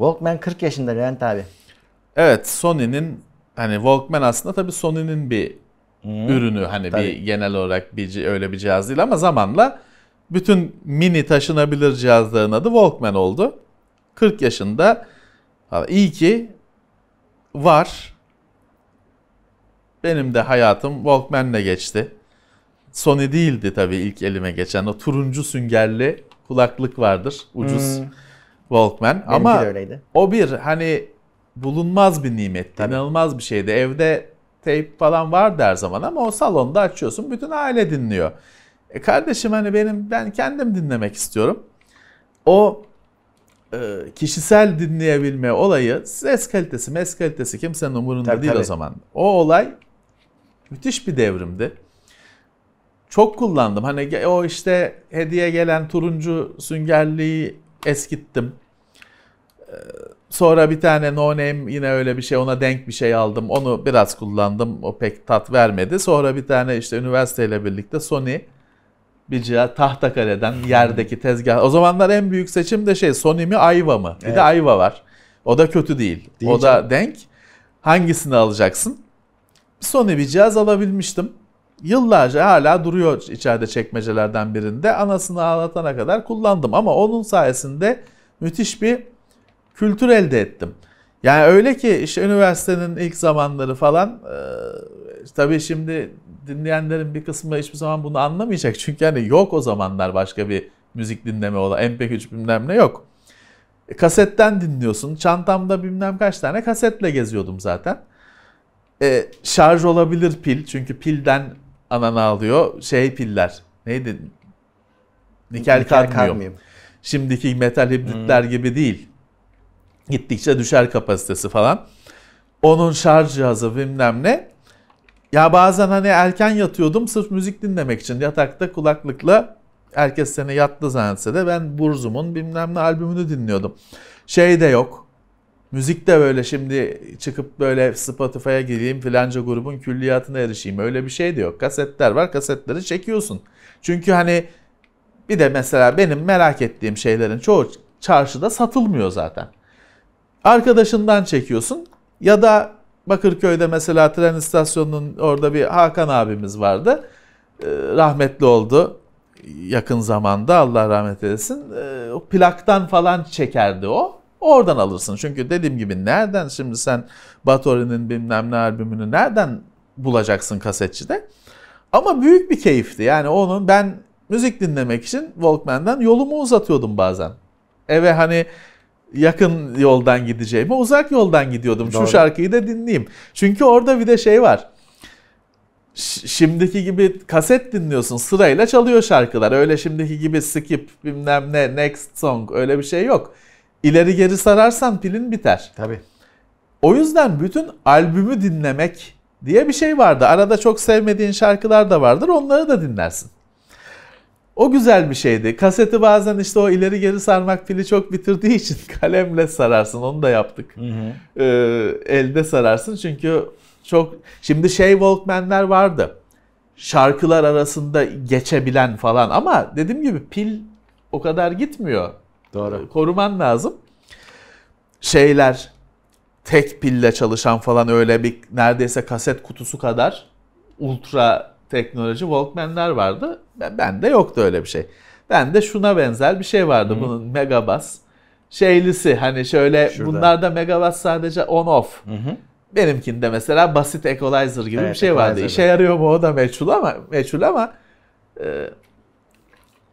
Walkman 40 yaşında Levent abi. Evet Sony'nin hani Walkman aslında tabii Sony'nin bir hmm. ürünü hani tabii. bir genel olarak bir öyle bir cihaz değil ama zamanla bütün mini taşınabilir cihazların adı Walkman oldu. 40 yaşında iyi ki var. Benim de hayatım Walkman'le geçti. Sony değildi tabii ilk elime geçen. O turuncu süngerli kulaklık vardır. Ucuz. Hmm. Walkman Benimki ama öyleydi. o bir hani bulunmaz bir nimetti. Tabii. bir şeydi. Evde tape falan var der zaman ama o salonda açıyorsun bütün aile dinliyor. E kardeşim hani benim ben kendim dinlemek istiyorum. O e, kişisel dinleyebilme olayı ses kalitesi, mes kalitesi kimsenin umurunda tabii, değil tabii. o zaman. O olay müthiş bir devrimdi. Çok kullandım. Hani o işte hediye gelen turuncu süngerliği eskittim. Ee, sonra bir tane no name yine öyle bir şey ona denk bir şey aldım. Onu biraz kullandım. O pek tat vermedi. Sonra bir tane işte üniversiteyle birlikte Sony bir Bilca Tahtakale'den yerdeki tezgah. O zamanlar en büyük seçim de şey Sony mi Ayva mı? Bir evet. de Ayva var. O da kötü değil. değil o canım. da denk. Hangisini alacaksın? Sony bir cihaz alabilmiştim. Yıllarca hala duruyor içeride çekmecelerden birinde. Anasını ağlatana kadar kullandım ama onun sayesinde müthiş bir kültür elde ettim. Yani öyle ki işte üniversitenin ilk zamanları falan e, tabii şimdi dinleyenlerin bir kısmı hiçbir zaman bunu anlamayacak. Çünkü hani yok o zamanlar başka bir müzik dinleme olan MP3 bilmem ne yok. E, kasetten dinliyorsun. Çantamda bilmem kaç tane kasetle geziyordum zaten. E, şarj olabilir pil çünkü pilden anana alıyor şey piller. Neydi? Nikel, Nikel kadmiyum. Şimdiki metal hibritler hmm. gibi değil. Gittikçe düşer kapasitesi falan. Onun şarj cihazı bilmem ne. Ya bazen hani erken yatıyordum sırf müzik dinlemek için. Yatakta kulaklıkla herkes seni yattı zannetse de ben Burzum'un bilmem ne albümünü dinliyordum. Şey de yok. Müzik de böyle şimdi çıkıp böyle Spotify'a gireyim filanca grubun külliyatına erişeyim. Öyle bir şey de yok. Kasetler var kasetleri çekiyorsun. Çünkü hani bir de mesela benim merak ettiğim şeylerin çoğu çarşıda satılmıyor zaten. Arkadaşından çekiyorsun ya da Bakırköy'de mesela tren istasyonunun orada bir Hakan abimiz vardı. Ee, rahmetli oldu yakın zamanda Allah rahmet eylesin. Ee, plaktan falan çekerdi o. Oradan alırsın. Çünkü dediğim gibi nereden şimdi sen Batori'nin bilmem ne albümünü nereden bulacaksın kasetçide? Ama büyük bir keyifti. Yani onun ben müzik dinlemek için Walkman'dan yolumu uzatıyordum bazen. Eve hani yakın yoldan gideceğime uzak yoldan gidiyordum. Doğru. Şu şarkıyı da dinleyeyim. Çünkü orada bir de şey var. şimdiki gibi kaset dinliyorsun sırayla çalıyor şarkılar. Öyle şimdiki gibi skip bilmem ne next song öyle bir şey yok. İleri geri sararsan pilin biter. Tabii. O yüzden bütün albümü dinlemek diye bir şey vardı. Arada çok sevmediğin şarkılar da vardır. Onları da dinlersin. O güzel bir şeydi. Kaseti bazen işte o ileri geri sarmak pili çok bitirdiği için kalemle sararsın. Onu da yaptık. Hı hı. Ee, elde sararsın çünkü çok... Şimdi şey Walkman'ler vardı. Şarkılar arasında geçebilen falan ama dediğim gibi pil o kadar gitmiyor. Doğru. Ee, koruman lazım. Şeyler tek pille çalışan falan öyle bir neredeyse kaset kutusu kadar ultra teknoloji Walkman'ler vardı. Ben, de yoktu öyle bir şey. Ben de şuna benzer bir şey vardı Hı. bunun Megabass şeylisi hani şöyle Şurada. bunlarda megawatt sadece on off. Hı Benimkinde mesela basit equalizer gibi evet, bir şey vardı. İşe yarıyor mu o da meçhul ama meçhul ama e,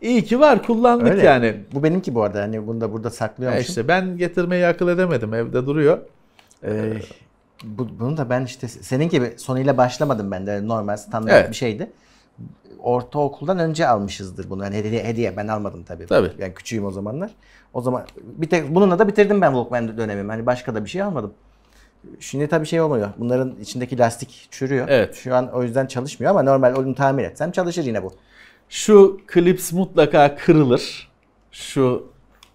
İyi ki var kullandık Öyle. yani. Bu benimki bu arada yani bunu da burada saklıyormuşum. E işte ben getirmeyi akıl edemedim evde duruyor. Ee, bu, bunu da ben işte senin gibi sonuyla başlamadım ben de normal standart evet. bir şeydi. Ortaokuldan önce almışızdır bunu. Yani hediye, hediye ben almadım tabii. Tabii. Yani küçüğüm o zamanlar. O zaman bir tek bununla da bitirdim ben Walkman dönemimi. Hani başka da bir şey almadım. Şimdi tabii şey olmuyor. Bunların içindeki lastik çürüyor. Evet. Şu an o yüzden çalışmıyor ama normal onu tamir etsem çalışır yine bu. Şu klips mutlaka kırılır. Şu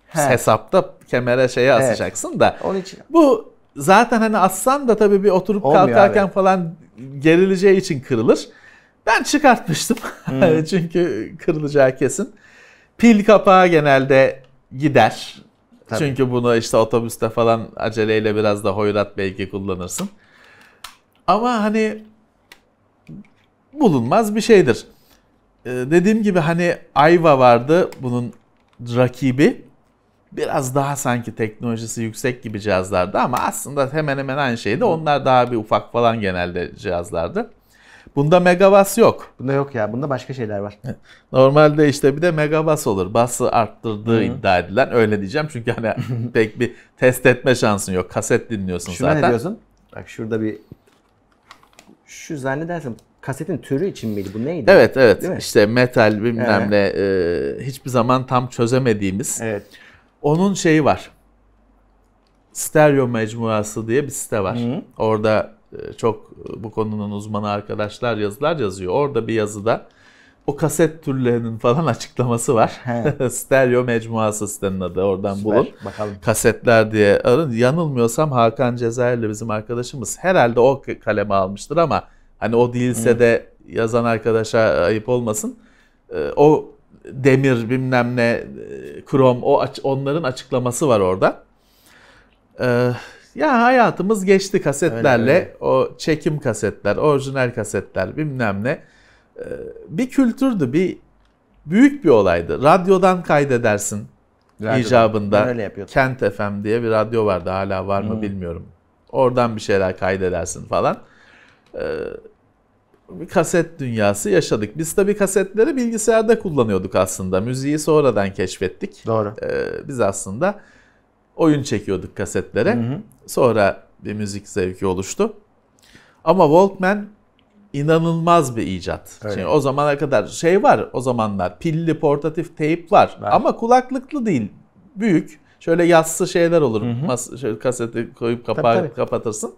He. hesapta kemere şeyi evet. asacaksın da. Onun için. Bu zaten hani assan da tabii bir oturup Olmuyor kalkarken abi. falan gerileceği için kırılır. Ben çıkartmıştım. Hmm. Çünkü kırılacağı kesin. Pil kapağı genelde gider. Tabii. Çünkü bunu işte otobüste falan aceleyle biraz da hoyrat belki kullanırsın. Ama hani bulunmaz bir şeydir. Ee, dediğim gibi hani Ayva vardı bunun rakibi. Biraz daha sanki teknolojisi yüksek gibi cihazlardı ama aslında hemen hemen aynı şeydi. Onlar daha bir ufak falan genelde cihazlardı. Bunda megabas yok. Bunda yok ya. Bunda başka şeyler var. Normalde işte bir de megabas olur. Bası arttırdığı hı iddia edilen. Öyle diyeceğim çünkü hani pek bir test etme şansın yok. Kaset dinliyorsun Şuna zaten. Şuna ne diyorsun? Bak şurada bir şu zannedersem kasetin türü için miydi bu neydi? Evet evet işte metal bilmem ee. ne e, hiçbir zaman tam çözemediğimiz. Evet. Onun şeyi var. Stereo mecmuası diye bir site var. Hı. Orada e, çok e, bu konunun uzmanı arkadaşlar yazılar yazıyor. Orada bir yazıda o kaset türlerinin falan açıklaması var. Stereo mecmuası sitenin adı. Oradan Süper. bulun. Bakalım. Kasetler diye arın. Yanılmıyorsam Hakan Cezayirli bizim arkadaşımız herhalde o kaleme almıştır ama Hani o değilse Hı. de yazan arkadaşa ayıp olmasın. Ee, o demir bilmem ne e, krom o aç, onların açıklaması var orada. Ee, ya hayatımız geçti kasetlerle. Öyle, öyle. O çekim kasetler, orijinal kasetler bilmem ne. Ee, bir kültürdü, bir büyük bir olaydı. Radyodan kaydedersin Radyodan. icabında. Öyle Kent FM diye bir radyo vardı hala var mı hmm. bilmiyorum. Oradan bir şeyler kaydedersin falan. Ee, kaset dünyası yaşadık. Biz tabii kasetleri bilgisayarda kullanıyorduk aslında. Müziği sonradan keşfettik. Doğru. Ee, biz aslında oyun çekiyorduk kasetlere. Hı hı. Sonra bir müzik zevki oluştu. Ama Walkman inanılmaz bir icat. Öyle. Şimdi o zamana kadar şey var o zamanlar pilli portatif teyp var ben... ama kulaklıklı değil. Büyük. Şöyle yassı şeyler olur. Hı hı. Mas- şöyle kaseti koyup kapa, tabii, tabii. kapatırsın.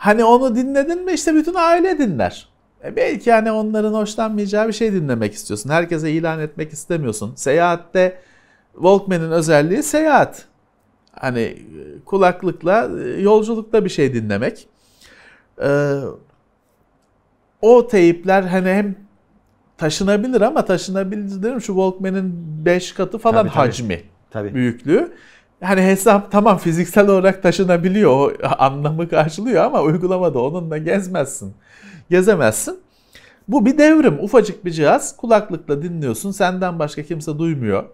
Hani onu dinledin mi işte bütün aile dinler. E belki hani onların hoşlanmayacağı bir şey dinlemek istiyorsun. Herkese ilan etmek istemiyorsun. Seyahatte Walkman'in özelliği seyahat. Hani e, kulaklıkla e, yolculukta bir şey dinlemek. Ee, o teyipler hani hem taşınabilir ama taşınabilir dedim şu Walkman'in 5 katı falan tabii, tabii. hacmi tabii. büyüklüğü. Yani hesap tamam fiziksel olarak taşınabiliyor o anlamı karşılıyor ama uygulamada onunla gezmezsin. Gezemezsin. Bu bir devrim. Ufacık bir cihaz. Kulaklıkla dinliyorsun. Senden başka kimse duymuyor.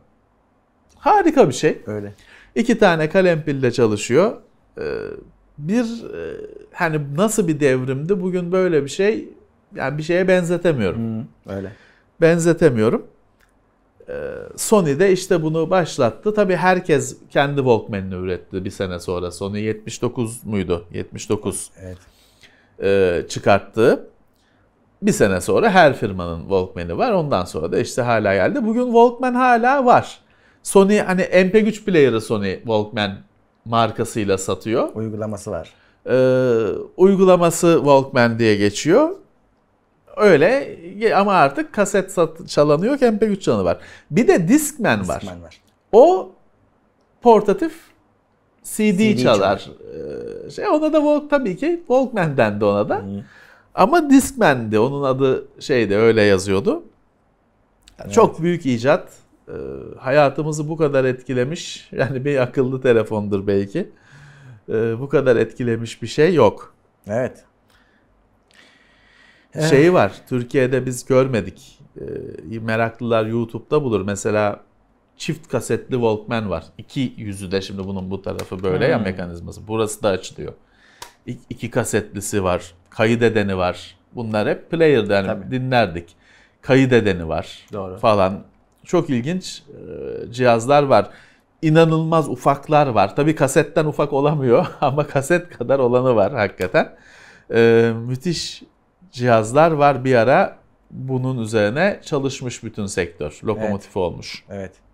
Harika bir şey. Öyle. İki tane kalem pille çalışıyor. Ee, bir e, hani nasıl bir devrimdi? Bugün böyle bir şey yani bir şeye benzetemiyorum. Hmm, öyle. Benzetemiyorum. Ee, Sony de işte bunu başlattı. Tabi herkes kendi Walkman'ini üretti bir sene sonra. Sony 79 muydu? 79 evet. Ee, çıkarttı. Bir sene sonra her firmanın Walkman'i var. Ondan sonra da işte hala geldi. Bugün Walkman hala var. Sony hani MP3 player'ı Sony Walkman markasıyla satıyor. Uygulaması var. Ee, uygulaması Walkman diye geçiyor. Öyle ama artık kaset sat, çalanı yok MP3 çalanı var. Bir de Discman, Discman var. O portatif CD, CD çalar. çalar. Ee, şey ona da Walk tabii ki Walkman dendi ona da. Hmm. Ama Discman'di. Onun adı şeydi öyle yazıyordu. Yani evet. Çok büyük icat. E, hayatımızı bu kadar etkilemiş. Yani bir akıllı telefondur belki. E, bu kadar etkilemiş bir şey yok. Evet. Şeyi var. Türkiye'de biz görmedik. E, meraklılar YouTube'da bulur. Mesela çift kasetli Walkman var. İki yüzü de şimdi bunun bu tarafı böyle hmm. ya mekanizması. Burası da açılıyor. İ- iki kasetlisi var. Kayıt edeni var. Bunlar hep player'da yani dinlerdik. Kayıt edeni var Doğru. falan. Çok ilginç e, cihazlar var. İnanılmaz ufaklar var. Tabii kasetten ufak olamıyor ama kaset kadar olanı var hakikaten. E, müthiş cihazlar var. Bir ara bunun üzerine çalışmış bütün sektör. Lokomotifi evet. olmuş. Evet.